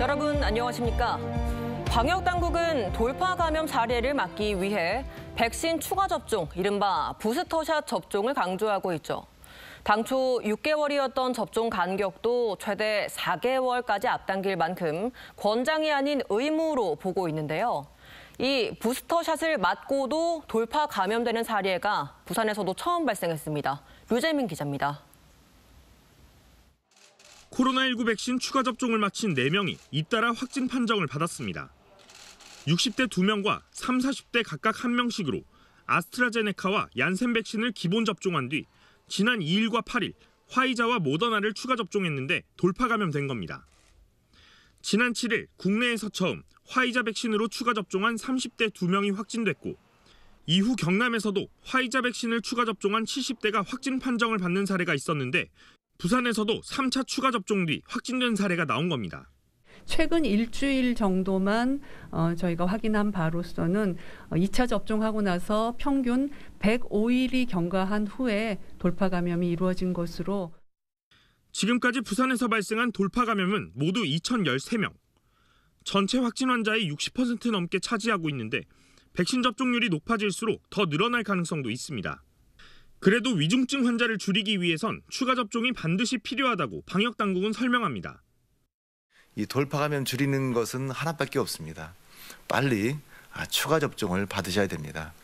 여러분 안녕하십니까? 방역당국은 돌파 감염 사례를 막기 위해 백신 추가 접종, 이른바 부스터샷 접종을 강조하고 있죠. 당초 6개월이었던 접종 간격도 최대 4개월까지 앞당길 만큼 권장이 아닌 의무로 보고 있는데요. 이 부스터샷을 맞고도 돌파 감염되는 사례가 부산에서도 처음 발생했습니다. 류재민 기자입니다. 코로나19 백신 추가 접종을 마친 4명이 잇따라 확진 판정을 받았습니다. 60대 2명과 3, 40대 각각 1명씩으로 아스트라제네카와 얀센 백신을 기본 접종한 뒤 지난 2일과 8일 화이자와 모더나를 추가 접종했는데 돌파 감염된 겁니다. 지난 7일 국내에서 처음 화이자 백신으로 추가 접종한 30대 2명이 확진됐고 이후 경남에서도 화이자 백신을 추가 접종한 70대가 확진 판정을 받는 사례가 있었는데 부산에서도 3차 추가 접종 뒤 확진된 사례가 나온 겁니다. 최근 일주일 정도만 어, 저희가 확인한 바로서는 2차 어, 접종하고 나서 평균 105일이 경과한 후에 돌파 감염이 이루어진 것으로 지금까지 부산에서 발생한 돌파 감염은 모두 2,013명. 전체 확진 환자의 60% 넘게 차지하고 있는데 백신 접종률이 높아질수록 더 늘어날 가능성도 있습니다. 그래도 위중증 환자를 줄이기 위해선 추가 접종이 반드시 필요하다고 방역 당국은 설명합니다. 이 돌파 감염 줄이는 것은 하나밖에 없습니다. 빨리 아, 추가 접종을 받으셔야 됩니다.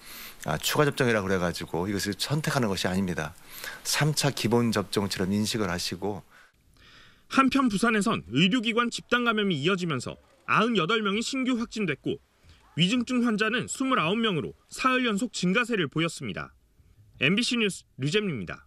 아, 추가 접종이라 그래 가지고 이것을 선택하는 것이 아닙니다. 3차 기본 접종처럼 인식을 하시고 한편 부산에선 의료기관 집단 감염이 이어지면서 98명이 신규 확진됐고 위중증 환자는 29명으로 사흘 연속 증가세를 보였습니다. MBC 뉴스 류재민입니다.